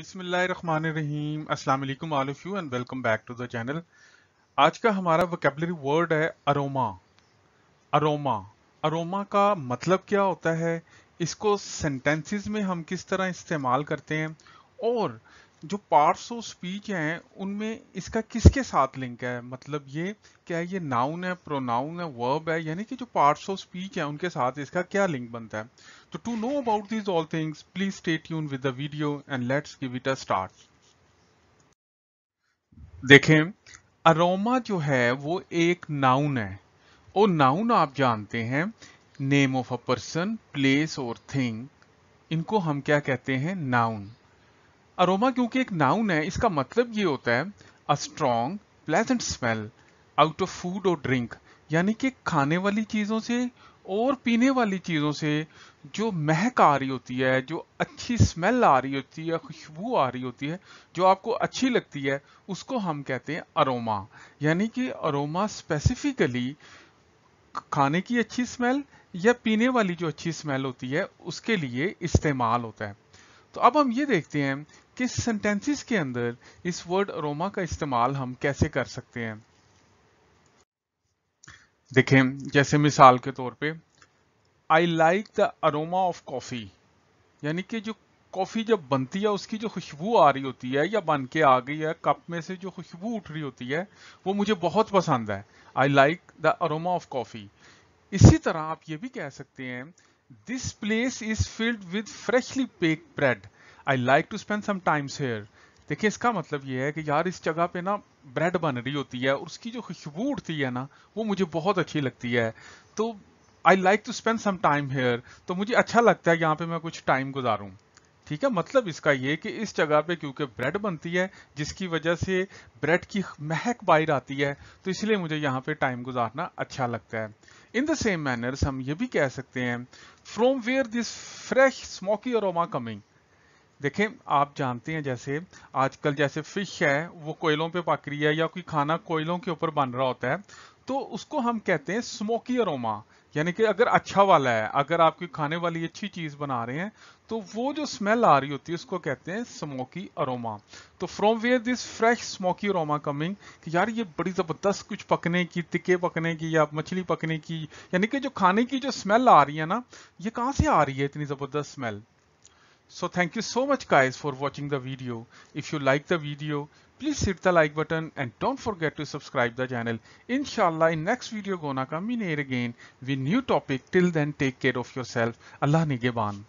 बिसमीम अल्लाम all of you and welcome back to the channel आज का हमारा वोकेबलरी वर्ड है अरोमा अरोमा अरोमा का मतलब क्या होता है इसको सेंटेंसेस में हम किस तरह इस्तेमाल करते हैं और जो पार्ट्स ऑफ स्पीच हैं उनमें इसका किसके साथ लिंक है मतलब ये क्या ये नाउन है प्रोनाउन है वर्ब है यानी कि जो पार्ट्स ऑफ स्पीच है उनके साथ इसका क्या लिंक बनता है तो to know about these all things please stay tune with the video and let's give it a start देखें अरोमा जो है वो एक नाउन है और नाउन आप जानते हैं name of a person place और थिंग इनको हम क्या कहते हैं नाउन अरोमा क्योंकि एक नाउन है इसका मतलब ये होता है a strong pleasant smell out of food और ड्रिंक यानी कि खाने वाली चीज़ों से और पीने वाली चीज़ों से जो महक आ रही होती है जो अच्छी स्मेल आ रही होती है खुशबू आ रही होती है जो आपको अच्छी लगती है उसको हम कहते हैं अरोमा यानी कि अरोमा स्पेसिफिकली खाने की अच्छी स्मेल या पीने वाली जो अच्छी स्मेल होती है उसके लिए इस्तेमाल होता है तो अब हम ये देखते हैं कि सेंटेंसेस के अंदर इस वर्ड अरोमा का इस्तेमाल हम कैसे कर सकते हैं देखें जैसे मिसाल के तौर पे I like the aroma of coffee यानी कि जो कॉफ़ी जब बनती है उसकी जो खुशबू आ रही होती है या बन के आ गई है कप में से जो खुशबू उठ रही होती है वो मुझे बहुत पसंद है I like the aroma of coffee इसी तरह आप ये भी कह सकते हैं this place is filled with freshly baked bread I like to spend some times here देखिए इसका मतलब ये है कि यार इस जगह पे ना ब्रेड बन रही होती है और उसकी जो खुशबू उठती है ना वो मुझे बहुत अच्छी लगती है तो I like to spend some time here तो मुझे अच्छा लगता है यहाँ पे मैं कुछ टाइम गुजारूँ ठीक है मतलब इसका ये कि इस जगह पे क्योंकि ब्रेड बनती है जिसकी वजह से ब्रेड की महक बाहर आती है तो इसलिए मुझे यहाँ पे टाइम गुजारना अच्छा लगता है इन द सेम मैनर्स हम ये भी कह सकते हैं from where this fresh smoky और कमिंग देखें आप जानते हैं जैसे आजकल जैसे फिश है वो कोयलों पे पक रही है या कोई खाना कोयलों के ऊपर बन रहा होता है तो उसको हम कहते हैं स्मोकी अरोमा यानी कि अगर अच्छा वाला है अगर आप कोई खाने वाली अच्छी चीज़ बना रहे हैं तो वो जो स्मेल आ रही होती है उसको कहते हैं स्मोकी अरोमा तो from where this fresh smoky aroma coming कि यार ये बड़ी ज़बरदस्त कुछ पकने की तिके पकने की या मछली पकने की यानी कि जो खाने की जो स्मेल आ रही है ना ये कहाँ से आ रही है इतनी ज़बरदस्त smell So thank you so much guys for watching the video. If you like the video, please hit the like button and don't forget to subscribe the channel. Inshallah in next video gonna come in here again with new topic. Till then take care of yourself. Allah Nigeban.